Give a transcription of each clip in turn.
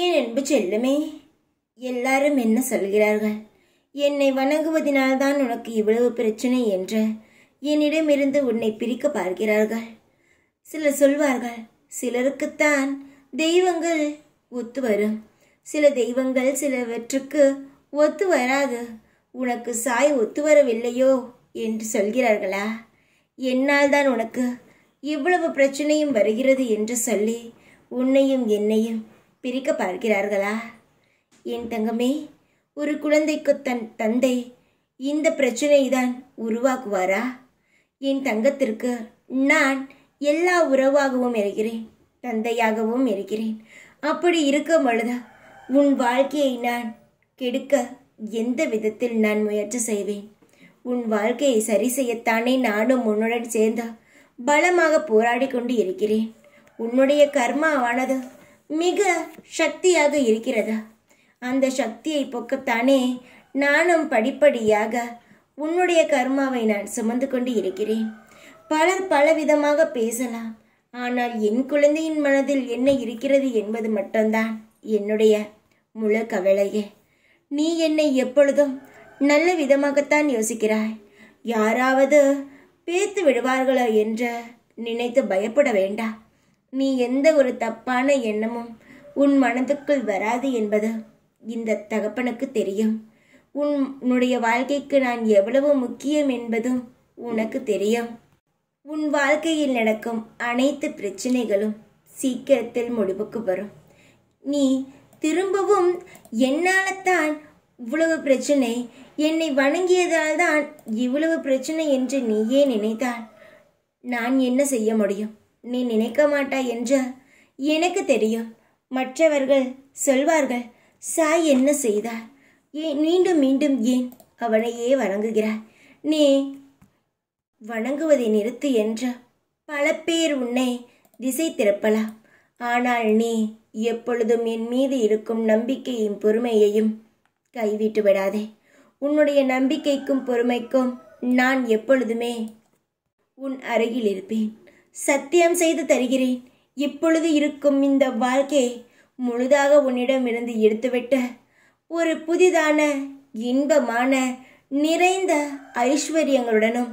ஏன் அன்பு செல்லுமே எல்லாரும் என்ன சொல்கிறார்கள் என்னை வணங்குவதனால்தான் உனக்கு இவ்வளவு பிரச்சனை என்று என்னிடமிருந்து உன்னை பிரிக்க பார்க்கிறார்கள் சிலர் சொல்வார்கள் சிலருக்குத்தான் தெய்வங்கள் ஒத்து வரும் சில தெய்வங்கள் சிலவற்றுக்கு ஒத்து வராது உனக்கு சாய் ஒத்து வரவில்லையோ என்று சொல்கிறார்களா என்னால் தான் உனக்கு இவ்வளவு பிரச்சனையும் வருகிறது என்று சொல்லி உன்னையும் என்னையும் பிரிக்க பார்க்கிறார்களா என் தங்கமே ஒரு குழந்தைக்கு தன் தந்தை இந்த பிரச்சனை தான் உருவாக்குவாரா என் தங்கத்திற்கு நான் எல்லா உறவாகவும் இருக்கிறேன் தந்தையாகவும் இருக்கிறேன் அப்படி இருக்கும் பொழுது உன் வாழ்க்கையை நான் கெடுக்க எந்த விதத்தில் நான் முயற்சி செய்வேன் உன் வாழ்க்கையை சரி செய்யத்தானே நானும் உன்னுடன் சேர்ந்து பலமாக போராடி கொண்டு இருக்கிறேன் உன்னுடைய கர்மாவானது மிக சக்தியாக இருக்கிறது அந்த சக்தியை போக்கத்தானே நானும் படிப்படியாக உன்னுடைய கர்மாவை நான் சுமந்து கொண்டு இருக்கிறேன் பலர் பலவிதமாக பேசலாம் ஆனால் என் குழந்தையின் மனதில் என்ன இருக்கிறது என்பது மட்டும்தான் என்னுடைய முழு கவலையே நீ என்னை எப்பொழுதும் நல்ல விதமாகத்தான் யோசிக்கிறாய் யாராவது பேத்து விடுவார்களோ என்று நினைத்து பயப்பட வேண்டாம் நீ எந்த ஒரு தப்பான எண்ணமும் உன் மனதுக்குள் வராது என்பது இந்த தகப்பனுக்கு தெரியும் உன் உன்னுடைய வாழ்க்கைக்கு நான் எவ்வளவு முக்கியம் என்பதும் உனக்கு தெரியும் உன் வாழ்க்கையில் நடக்கும் அனைத்து பிரச்சனைகளும் சீக்கிரத்தில் முடிவுக்கு வரும் நீ திரும்பவும் என்னால் தான் இவ்வளவு பிரச்சனை என்னை வணங்கியதால் தான் இவ்வளவு பிரச்சனை என்று நீயே நினைத்தால் நான் என்ன செய்ய முடியும் நீ நினைக்க மாட்டாய் என்று எனக்கு தெரியும் மற்றவர்கள் சொல்வார்கள் சாய் என்ன செய்தார் ஏன் மீண்டும் மீண்டும் ஏன் அவனையே வணங்குகிறாய் நீ வணங்குவதை நிறுத்து என்று பல பேர் உன்னை திசை திருப்பலாம் ஆனால் நீ எப்பொழுதும் என் மீது இருக்கும் நம்பிக்கையும் பொறுமையையும் கைவிட்டு விடாதே உன்னுடைய நம்பிக்கைக்கும் பொறுமைக்கும் நான் எப்பொழுதுமே உன் அருகில் இருப்பேன் சத்தியம் செய்து தருகிறேன் இப்பொழுது இருக்கும் இந்த வாழ்க்கையை முழுதாக உன்னிடமிருந்து எடுத்துவிட்டு ஒரு புதிதான இன்பமான நிறைந்த ஐஸ்வர்யங்களுடனும்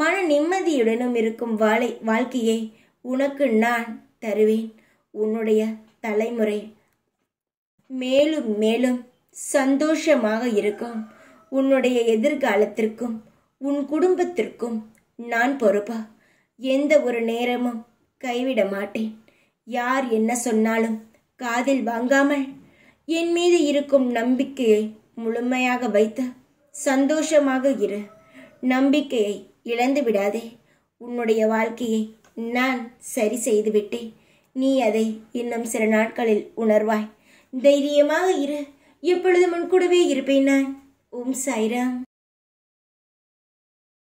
மன நிம்மதியுடனும் இருக்கும் வாழை வாழ்க்கையை உனக்கு நான் தருவேன் உன்னுடைய தலைமுறை மேலும் மேலும் சந்தோஷமாக இருக்கும் உன்னுடைய எதிர்காலத்திற்கும் உன் குடும்பத்திற்கும் நான் பொறுப்பா எந்த ஒரு நேரமும் கைவிட மாட்டேன் யார் என்ன சொன்னாலும் காதில் வாங்காமல் என் மீது இருக்கும் நம்பிக்கையை முழுமையாக வைத்து சந்தோஷமாக இரு நம்பிக்கையை இழந்து விடாதே உன்னுடைய வாழ்க்கையை நான் சரி செய்துவிட்டேன் நீ அதை இன்னும் சில நாட்களில் உணர்வாய் தைரியமாக இரு எப்பொழுது முன்கூடவே இருப்பேன் நான் ஓம் சாய்ராம்